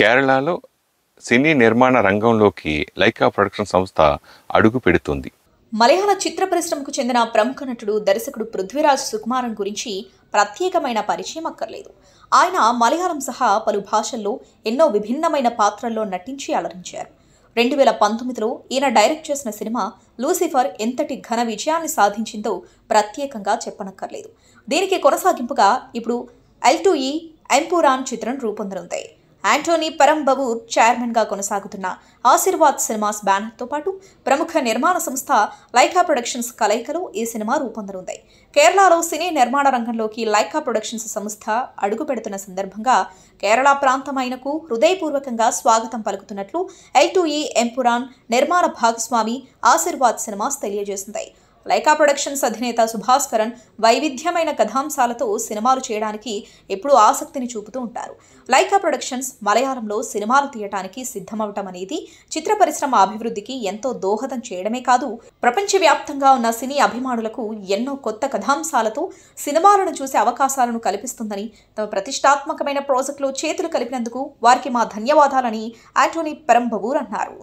కేరళలో సినీ నిర్మాణ రంగంలోకి లైకా ప్రొడక్షన్ సంస్థ అడుగు పెడుతుంది మలయాళ చిత్ర పరిశ్రమకు చెందిన ప్రముఖ నటుడు దర్శకుడు పృథ్వీరాజ్ సుకుమారన్ గురించి ప్రత్యేకమైన పరిచయం అక్కర్లేదు ఆయన మలయాళం సహా పలు భాషల్లో ఎన్నో విభిన్నమైన పాత్రల్లో నటించి అలరించారు రెండు వేల పంతొమ్మిదిలో ఈయన డైరెక్ట్ చేసిన సినిమా లూసిఫర్ ఎంతటి ఘన విజయాన్ని సాధించిందో ప్రత్యేకంగా చెప్పనక్కర్లేదు దీనికి కొనసాగింపుగా ఇప్పుడు ఎల్ టూఈ ఈ చిత్రం రూపొందనుంది యాంటోనీ పరంబవు చైర్మన్గా కొనసాగుతున్న ఆశీర్వాద్ సినిమాస్ బ్యానర్తో పాటు ప్రముఖ నిర్మాణ సంస్థ లైకా ప్రొడక్షన్స్ కలయికలో ఈ సినిమా రూపొందనుంది కేరళలో సినీ నిర్మాణ రంగంలోకి లైకా ప్రొడక్షన్స్ సంస్థ అడుగు పెడుతున్న సందర్భంగా కేరళ ప్రాంతమైనకు హృదయపూర్వకంగా స్వాగతం పలుకుతున్నట్లు ఎల్టూఈ ఎంపురాన్ నిర్మాణ భాగస్వామి ఆశీర్వాద్ సినిమాస్ తెలియజేసింది లైకా ప్రొడక్షన్స్ అధినేత సుభాస్కరన్ వైవిధ్యమైన కథాంశాలతో సినిమాలు చేయడానికి ఎప్పుడూ ఆసక్తిని చూపుతూ ఉంటారు లైకా ప్రొడక్షన్స్ మలయాళంలో సినిమాలు తీయటానికి సిద్ధమవటం అనేది చిత్ర పరిశ్రమ అభివృద్ధికి ఎంతో దోహదం చేయడమే కాదు ప్రపంచవ్యాప్తంగా ఉన్న సినీ అభిమానులకు ఎన్నో కొత్త కథాంశాలతో సినిమాలను చూసే అవకాశాలను కల్పిస్తుందని తమ ప్రతిష్టాత్మకమైన ప్రాజెక్టులో చేతులు కలిపినందుకు వారికి మా ధన్యవాదాలని ఆంటోనీ పెరంబవూర్ అన్నారు